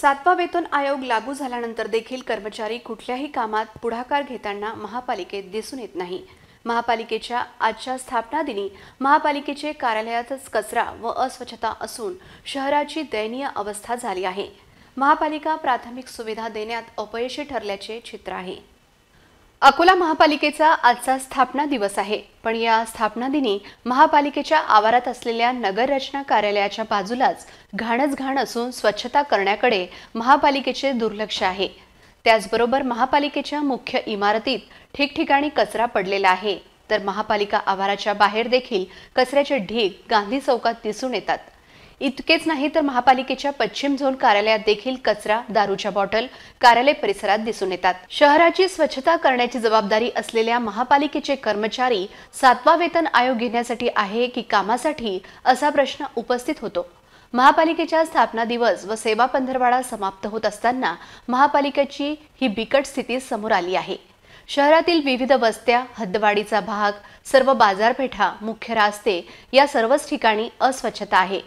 सातवा वेतन आयोग लागू झाल्यानंतर देखील कर्मचारी कुठल्याही कामात पुढाकार घेताना महापालिकेत दिसून येत नाही महापालिकेच्या आजच्या स्थापना दिनी महापालिकेचे कार्यालयातच कचरा व अस्वच्छता असून शहराची दयनीय अवस्था झाली आहे महापालिका प्राथमिक सुविधा देण्यात अपयशी ठरल्याचे चित्र आहे अकोला महापालिकेचा आजचा स्थापना दिवस आहे पण या स्थापना दिनी महापालिकेच्या आवारात असलेल्या नगररचना कार्यालयाच्या बाजूलाच घाणच घाण असून स्वच्छता करण्याकडे महापालिकेचे दुर्लक्ष आहे त्याचबरोबर महापालिकेच्या मुख्य इमारतीत ठिकठिकाणी कचरा पडलेला आहे तर महापालिका आवाराच्या बाहेर देखील कचऱ्याचे ढीग गांधी चौकात दिसून येतात इतकेच नाही तर महापालिकेच्या पश्चिम झोन कार्यालयात देखील कचरा दारूच्या बॉटल कार्यालय परिसरात दिसून येतात शहराची स्वच्छता करण्याची जबाबदारी असलेल्या महापालिकेचे कर्मचारी सातवा वेतन आयोग घेण्यासाठी आहे की कामासाठी असा प्रश्न उपस्थित होतो महापालिकेच्या स्थापना दिवस व सेवा पंधरवाडा समाप्त होत असताना महापालिकेची ही बिकट स्थिती समोर आली आहे शहरातील विविध वस्त्या हद्दवाडीचा भाग सर्व बाजारपेठा मुख्य रस्ते या सर्वच ठिकाणी अस्वच्छता आहे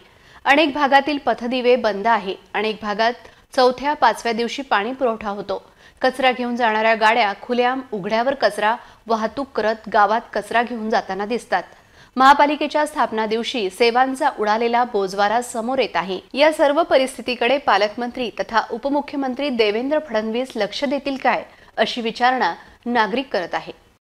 अनेक भागातील पथदिवे बंद आहे अनेक भागात चौथ्या पाचव्या दिवशी पाणी पुरवठा होतो कचरा घेऊन जाणाऱ्या गाड्या खुल्या उघड्यावर कचरा वाहतूक करत गावात कचरा घेऊन जाताना दिसतात महापालिकेच्या स्थापना दिवशी सेवांचा उडालेला बोजवारा समोर येत आहे या सर्व परिस्थितीकडे पालकमंत्री तथा उपमुख्यमंत्री देवेंद्र फडणवीस लक्ष देतील काय अशी विचारणा नागरिक करत आहे